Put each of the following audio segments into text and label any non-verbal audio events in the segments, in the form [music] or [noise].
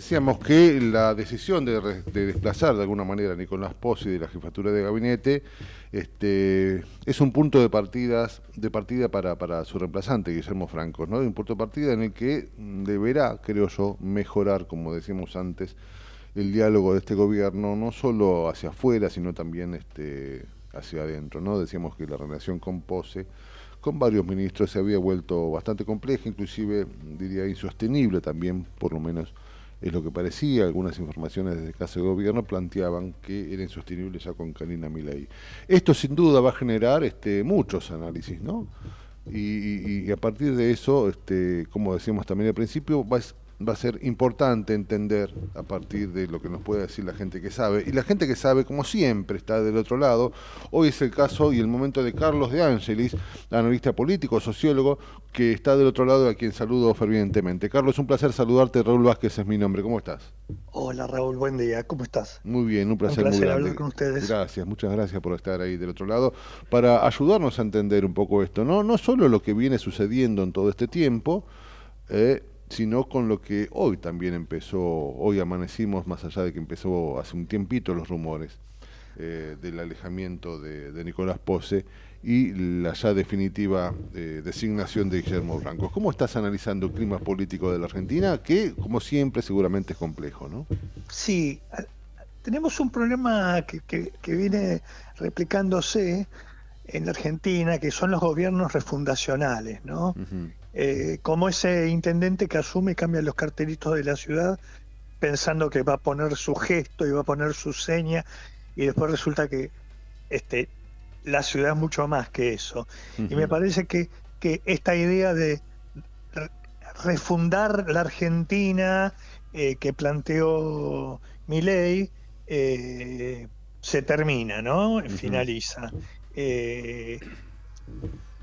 Decíamos que la decisión de, desplazar de alguna manera a Nicolás Pozzi de la jefatura de gabinete este, es un punto de, de partida para, su reemplazante, Guillermo Francos, ¿no? un punto de partida en el que deberá, creo yo, mejorar, como decíamos antes, el diálogo de este gobierno, no solo hacia afuera, sino también este, hacia adentro. ¿no? Decíamos que la relación con Pozzi con varios ministros se había vuelto bastante compleja, inclusive diría insostenible también, por lo menos es lo que parecía, algunas informaciones desde casa de gobierno planteaban que era insostenible ya con Karina Milei. Esto sin duda va a generar este, muchos análisis, ¿no? Y, a partir de eso, este, como decíamos también al principio, va, va a ser importante entender a partir de lo que nos puede decir la gente que sabe. Y la gente que sabe, como siempre, está del otro lado. Hoy es el caso y el momento de Carlos de Ángelis, analista político, sociólogo, que está del otro lado y a quien saludo fervientemente. Carlos, un placer saludarte. Raúl Vázquez es mi nombre. ¿Cómo estás? Hola Raúl, buen día. ¿Cómo estás? Muy bien, un placer, hablar con ustedes. Gracias, muchas gracias por estar ahí del otro lado para ayudarnos a entender un poco esto, ¿no? No solo lo que viene sucediendo en todo este tiempo, eh, sino con lo que hoy también empezó, hoy amanecimos, más allá de que empezó hace un tiempito los rumores eh, del alejamiento de, Nicolás Pose y la ya definitiva eh, designación de Guillermo Blanco. ¿Cómo estás analizando el clima político de la Argentina? Que, como siempre, seguramente es complejo, ¿no? Sí, tenemos un problema que, viene replicándose en la Argentina, que son los gobiernos refundacionales, ¿no? Eh, como ese intendente que asume y cambia los cartelitos de la ciudad pensando que va a poner su gesto y va a poner su seña y después resulta que este, la ciudad es mucho más que eso. Y me parece que, esta idea de refundar la Argentina eh, que planteó Miley eh, se termina, ¿no? Finaliza. Eh,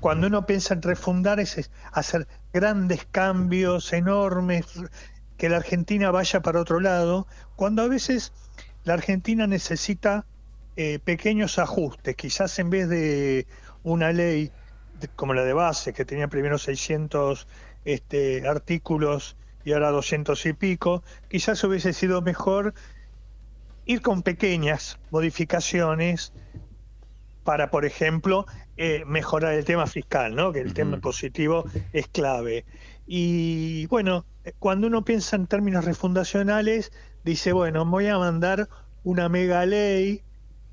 cuando uno piensa en refundar es hacer grandes cambios enormes, que la Argentina vaya para otro lado, cuando a veces la Argentina necesita eh, pequeños ajustes, quizás en vez de una ley como la de base, que tenía primero 600 este, artículos y ahora 200 y pico, quizás hubiese sido mejor ir con pequeñas modificaciones para, por ejemplo, eh, mejorar el tema fiscal, ¿no? que el tema positivo es clave. Y bueno, eh, cuando uno piensa en términos refundacionales, dice, bueno, voy a mandar una mega ley.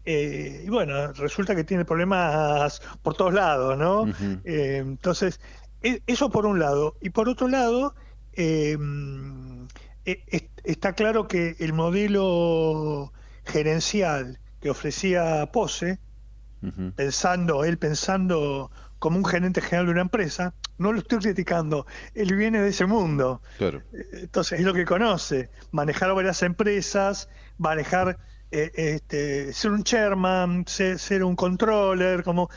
Eh, y bueno, resulta que tiene problemas por todos lados, ¿no? entonces, e, eso por un lado. Y por otro lado, em, e, está claro que el modelo gerencial que ofrecía POSE, pensando, él pensando como un gerente general de una empresa, no lo estoy criticando, él viene de ese mundo. Eh, entonces es lo que conoce, manejar varias empresas, manejar, eh, este, ser un chairman, ser, un controller, como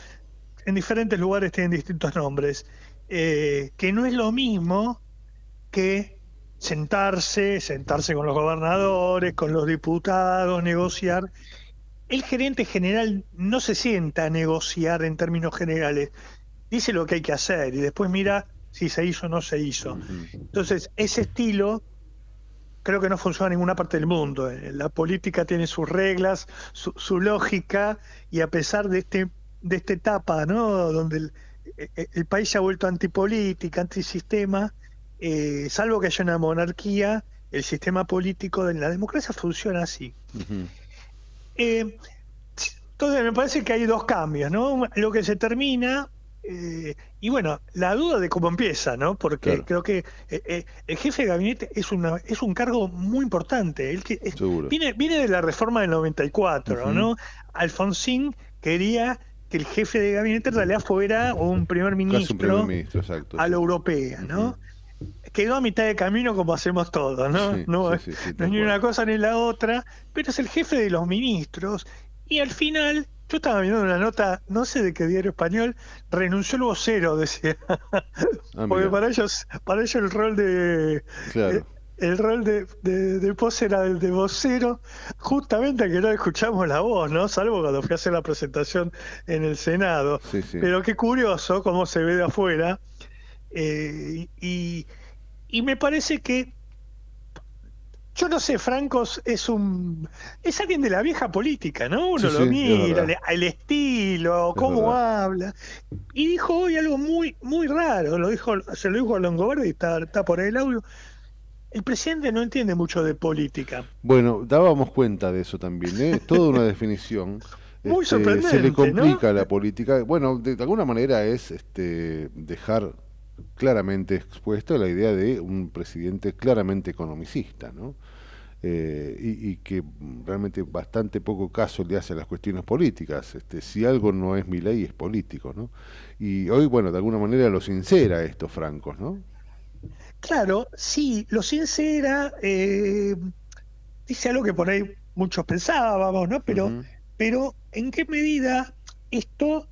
en diferentes lugares tienen distintos nombres, eh, que no es lo mismo que sentarse, sentarse con los gobernadores, con los diputados, negociar el gerente general no se sienta a negociar en términos generales, dice lo que hay que hacer y después mira si se hizo o no se hizo. Entonces, ese estilo creo que no funciona en ninguna parte del mundo. La política tiene sus reglas, su, lógica, y a pesar de este de esta etapa, ¿no? Donde el, e, país se ha vuelto antipolítica, antisistema, eh, salvo que haya una monarquía, el sistema político de la democracia funciona así. Eh, entonces me parece que hay dos cambios, ¿no? Lo que se termina eh, y bueno, la duda de cómo empieza, ¿no? Porque creo que eh, eh, el jefe de gabinete es, una, es un cargo muy importante. Él viene, de la reforma del 94, ¿no? Alfonsín quería que el jefe de gabinete en realidad fuera un primer ministro, un primer ministro a la europea, ¿no? quedó a mitad de camino como hacemos todos, ¿no? no, es ni una cosa ni la otra, pero es el jefe de los ministros y al final, yo estaba viendo una nota, no sé de qué diario español, renunció el vocero, decía. [laughs] Ah, Porque para ellos, para ellos el rol de... Claro. Eh, el rol de, de, era el de vocero, justamente que no escuchamos la voz, ¿no? Salvo cuando fui a hacer la presentación en el Senado. Pero qué curioso cómo se ve de afuera eh, y, me parece que yo no sé, Francos es un es alguien de la vieja política, ¿no? Uno lo mira, el estilo, cómo habla. Y dijo hoy algo muy muy raro, lo dijo, se lo dijo a Longobardi, está, está por ahí el audio. El presidente no entiende mucho de política. Bueno, dábamos cuenta de eso también, ¿eh? toda una definición. [laughs] muy sorprendente. Se le complica la política. Bueno, de, de alguna manera es este dejar claramente expuesto la idea de un presidente claramente economicista, ¿no? Eh, y, que realmente bastante poco caso le hace a las cuestiones políticas. Este, si algo no es mi ley, es político, ¿no? Y hoy, bueno, de alguna manera lo sincera estos francos, ¿no? Claro, sí, lo sincera, eh, dice algo que por ahí muchos pensábamos, ¿no? Pero, pero ¿en qué medida esto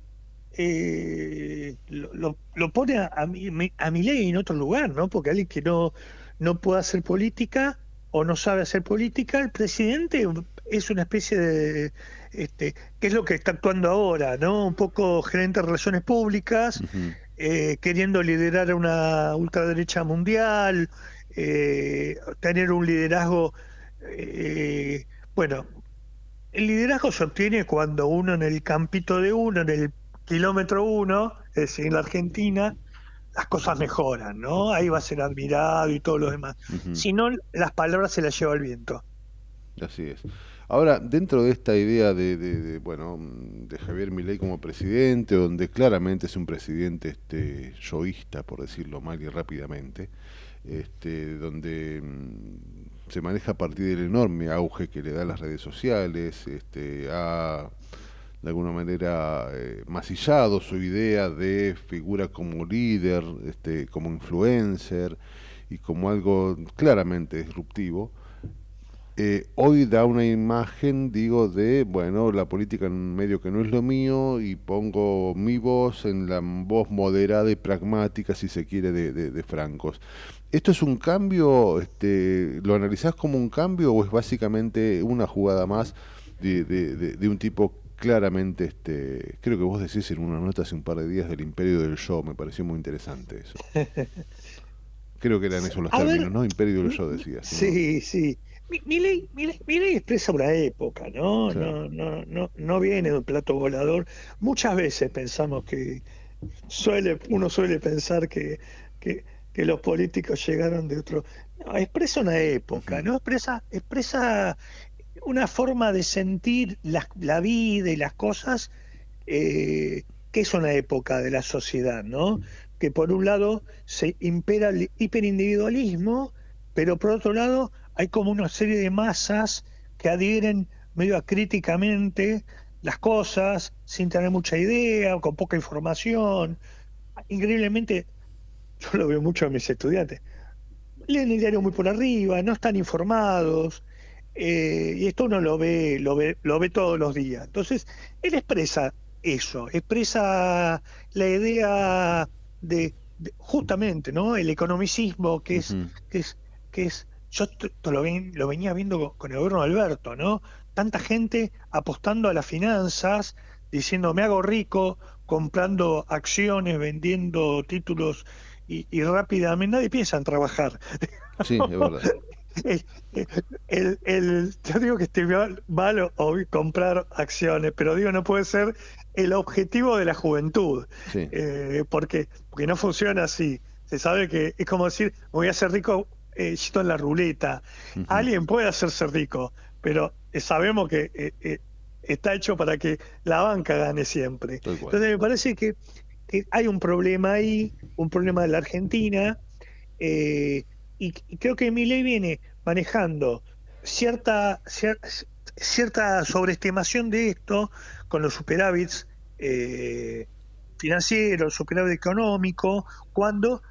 eh, lo, pone a, a, mi, a mi ley en otro lugar, ¿no? Porque alguien que no, no puede hacer política o no sabe hacer política, el presidente es una especie de, este, ¿qué es lo que está actuando ahora, ¿no? Un poco gerente de relaciones públicas, eh, queriendo liderar una ultraderecha mundial, eh, tener un liderazgo, eh, bueno, el liderazgo se obtiene cuando uno en el campito de uno, en el kilómetro uno, es decir, en la Argentina, las cosas mejoran, ¿no? Ahí va a ser admirado y todo lo demás. Si no, las palabras se las lleva el viento. Así es. Ahora, dentro de esta idea de, bueno, de Javier Milei como presidente, donde claramente es un presidente este yoísta, por decirlo mal y rápidamente, este, donde mm, se maneja a partir del enorme auge que le dan las redes sociales, este, a de alguna manera eh, masillado su idea de figura como líder, este, como influencer y como algo claramente disruptivo, eh, hoy da una imagen, digo, de, bueno, la política en medio que no es lo mío y pongo mi voz en la voz moderada y pragmática, si se quiere, de, francos. ¿Esto es un cambio? Este, ¿Lo analizás como un cambio o es básicamente una jugada más de, de un tipo claramente, este, creo que vos decís en una nota hace un par de días del imperio del yo, me pareció muy interesante eso. [laughs] Creo que eran esos los términos, ¿no? Imperio del yo decías. Sí, sí. Mi ley, expresa una época, ¿no? ¿no? No, no, no, viene de un plato volador. Muchas veces pensamos que suele, uno suele pensar que, que, los políticos llegaron de otro. No, expresa una época, ¿no? Expresa, expresa una forma de sentir la, vida y las cosas, eh, que es una época de la sociedad, ¿no? Que por un lado se impera el hiperindividualismo, pero por otro lado hay como una serie de masas que adhieren medio críticamente las cosas, sin tener mucha idea, con poca información. Increíblemente, yo lo veo mucho en mis estudiantes, leen el diario muy por arriba, no están informados, eh, y esto uno lo ve, lo ve, lo ve todos los días. Entonces, él expresa eso, expresa la idea de, justamente, ¿no? El economicismo que es, que es, que es, yo lo, venía viendo con, el gobierno de Alberto, ¿no? Tanta gente apostando a las finanzas, diciendo me hago rico, comprando acciones, vendiendo títulos y, y rápidamente nadie piensa en trabajar. Sí, es verdad. [laughs] [laughs] el, el, yo digo que es malo comprar acciones, pero digo, no puede ser el objetivo de la juventud, eh, porque, porque no funciona así. Se sabe que es como decir, voy a ser rico eh, en la ruleta. Alguien puede hacerse rico, pero eh, sabemos que eh, está hecho para que la banca gane siempre. Entonces me parece que, hay un problema ahí, un problema de la Argentina. Eh, y, creo que mi ley viene manejando cierta, cierta sobreestimación de esto con los superávits eh, financieros, superávit económico, cuando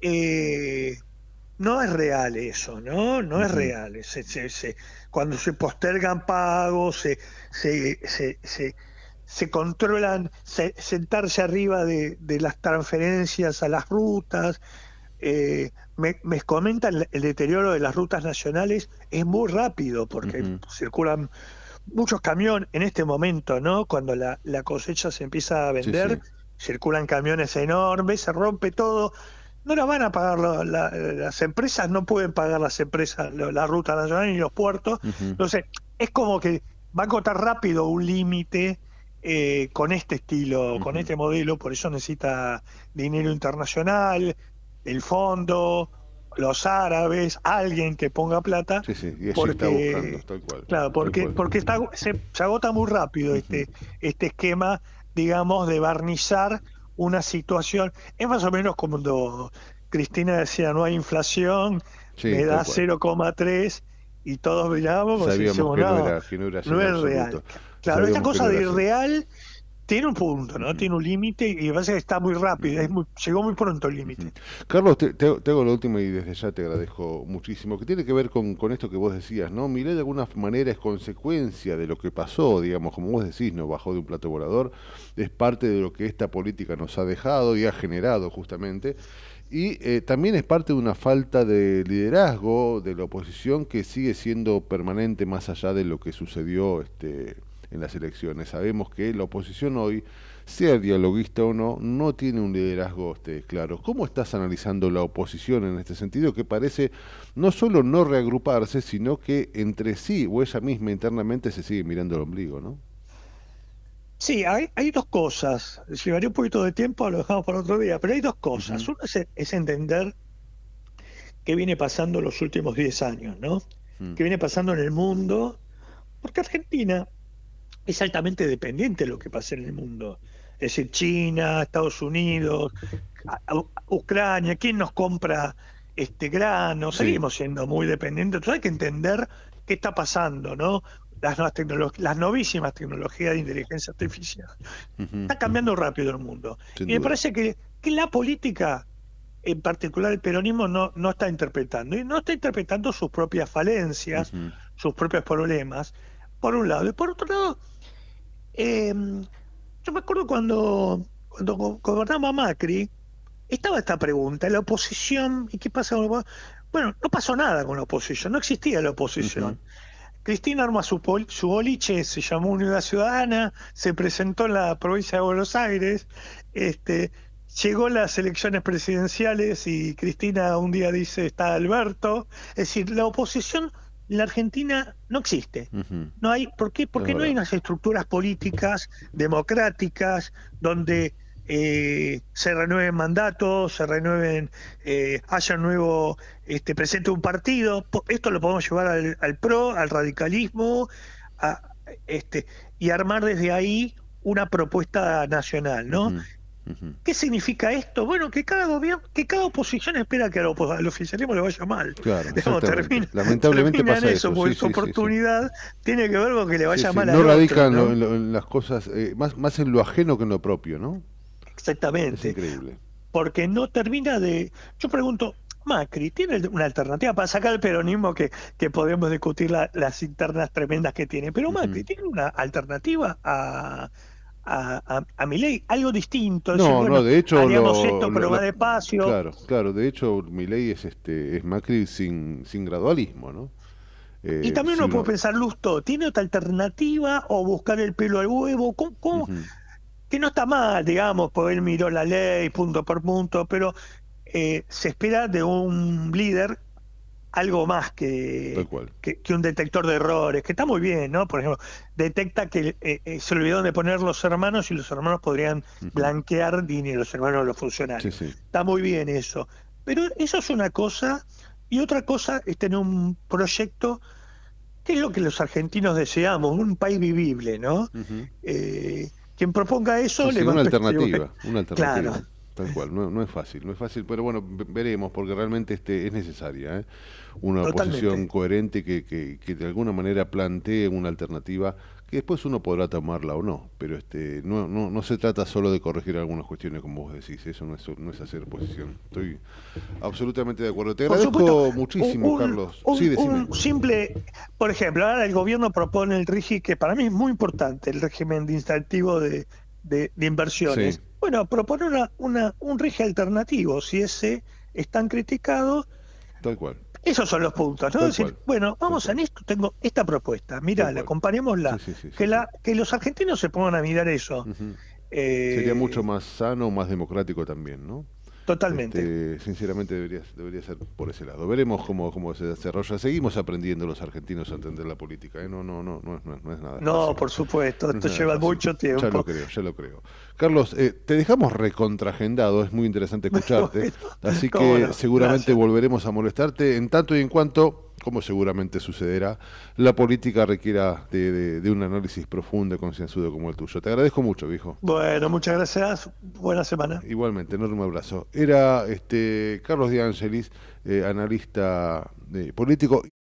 eh, no es real eso, ¿no? No es real. Se, se, cuando se postergan pagos, se, se, controlan, sentarse arriba de, de, las transferencias a las rutas, eh, me, comentan el deterioro de las rutas nacionales es muy rápido porque circulan muchos camiones en este momento, ¿no? Cuando la, cosecha se empieza a vender, circulan camiones enormes, se rompe todo. No lo van a pagar las empresas, no pueden pagar las empresas la, ruta nacional ni los puertos. Entonces, es como que va a acotar rápido un límite eh, con este estilo, con este modelo, por eso necesita dinero internacional, el fondo, los árabes, alguien que ponga plata. porque, Claro, porque, porque está, se, agota muy rápido este, este esquema, digamos, de barnizar una situación. Es más o menos como cuando Cristina decía, no hay inflación, me da 0,3 y todos mirábamos y pues no, es real. Claro, esta cosa de irreal tiene un punto, ¿no? Tiene un límite y a que está muy rápido, es llegó muy pronto el límite. Carlos, te, hago lo último y desde ya te agradezco muchísimo, que tiene que ver con, esto que vos decías, ¿no? Miré de alguna manera es consecuencia de lo que pasó, digamos, como vos decís, no bajó de un plato volador, es parte de lo que esta política nos ha dejado y ha generado justamente. Y eh, también es parte de una falta de liderazgo de la oposición que sigue siendo permanente más allá de lo que sucedió este, en las elecciones. Sabemos que la oposición hoy, sea dialoguista o no, no tiene un liderazgo este, claro. ¿Cómo estás analizando la oposición en este sentido que parece no solo no reagruparse, sino que entre sí o ella misma internamente se sigue mirando el ombligo, ¿no? Sí, hay, dos cosas. Llevaría un poquito de tiempo, lo dejamos para otro día, pero hay dos cosas. Una es, entender qué viene pasando en los últimos 10 años, ¿no? Mm. ¿Qué viene pasando en el mundo? Porque Argentina, es altamente dependiente lo que pasa en el mundo. Es decir, China, Estados Unidos, Ucrania, ¿quién nos compra este grano? Seguimos siendo muy dependientes. Entonces hay que entender qué está pasando, ¿no? Las, nuevas las novísimas tecnologías de inteligencia artificial. está cambiando rápido el mundo. y me parece que, la política en particular el peronismo no, no está interpretando. Y no está interpretando sus propias falencias, sus propios problemas, por un lado. Y por otro lado, eh, yo me acuerdo cuando, cuando gobernaba Macri, estaba esta pregunta, la oposición, ¿y qué pasa con la oposición? Bueno, no pasó nada con la oposición, no existía la oposición. Cristina arma su, su, boliche, se llamó Unidad Ciudadana, se presentó en la provincia de Buenos Aires, este, llegó las elecciones presidenciales y Cristina un día dice, está Alberto, es decir, la oposición la Argentina no existe. No hay, ¿por qué? Porque no hay unas estructuras políticas democráticas donde eh, se renueven mandatos, se renueven, eh, haya un nuevo este, presente un partido. Esto lo podemos llevar al, PRO, al radicalismo, a, este, y armar desde ahí una propuesta nacional, ¿no? ¿Qué significa esto? Bueno, que cada gobierno, que cada oposición espera que al, oficialismo le vaya mal. Claro, [laughs] no, Lamentablemente termina pasa eso, porque su oportunidad tiene que ver con que le vaya mal a No ¿no? radica en, las cosas, eh, más, en lo ajeno que en lo propio, ¿no? Exactamente. increíble. Porque no termina de. Yo pregunto, Macri tiene una alternativa para sacar el peronismo que, que podemos discutir las internas tremendas que tiene, pero Macri tiene una alternativa a a, a, ley algo distinto. No, no, de hecho... Claro, claro, de hecho mi ley es, este, es Macri sin, sin gradualismo, ¿no? Eh, y también uno puede pensar, Lusto, ¿tiene otra alternativa o buscar el pelo al huevo? ¿Cómo, Que no está mal, digamos, porque él miró la ley punto por punto, pero eh, se espera de un líder algo más que, que, un detector de errores, que está muy bien, ¿no? Por ejemplo, detecta que eh, eh, se olvidaron de poner los hermanos y los hermanos podrían blanquear dinero, los hermanos de los funcionarios. Está muy bien eso. Pero eso es una cosa, y otra cosa es tener un proyecto que es lo que los argentinos deseamos, un país vivible, ¿no? Eh, quien proponga eso le una alternativa, una [laughs] alternativa. Claro Tal cual, no, es fácil, no es fácil, pero bueno, veremos, porque realmente este, es necesaria ¿eh? una posición coherente que, que, de alguna manera plantee una alternativa que después uno podrá tomarla o no, pero este, no, no, no se trata solo de corregir algunas cuestiones, como vos decís, eso no es, no es hacer posición Estoy absolutamente de acuerdo. Te agradezco muchísimo, Carlos. simple, por ejemplo, ahora el gobierno propone el RIGI, que para mí es muy importante, el régimen de incentivo de, de, inversiones. Bueno, proponer una, una, un rige alternativo, si ese es tan criticado. Tal cual. Esos son los puntos, ¿no? decir, bueno, vamos a esto, tengo esta propuesta, mira, la que, la, que los argentinos se pongan a mirar eso. Eh, Sería mucho más sano, más democrático también, ¿no? Totalmente. Este, sinceramente debería, debería ser por ese lado. Veremos cómo, cómo se desarrolla. Seguimos aprendiendo los argentinos a entender la política. ¿eh? No, no, no, no, es, nada. No, por supuesto. Esto lleva mucho tiempo. Ya lo creo, ya lo creo. Carlos, eh, te dejamos recontragendado. Es muy interesante [laughs] escucharte. así que seguramente volveremos a molestarte en tanto y en cuanto como seguramente sucederá, la política requiera de, un análisis profundo y concienzudo como el tuyo. Te agradezco mucho, viejo. Bueno, muchas gracias. Buena semana. Igualmente, enorme abrazo. Era este Carlos de Angelis, eh, analista eh, político.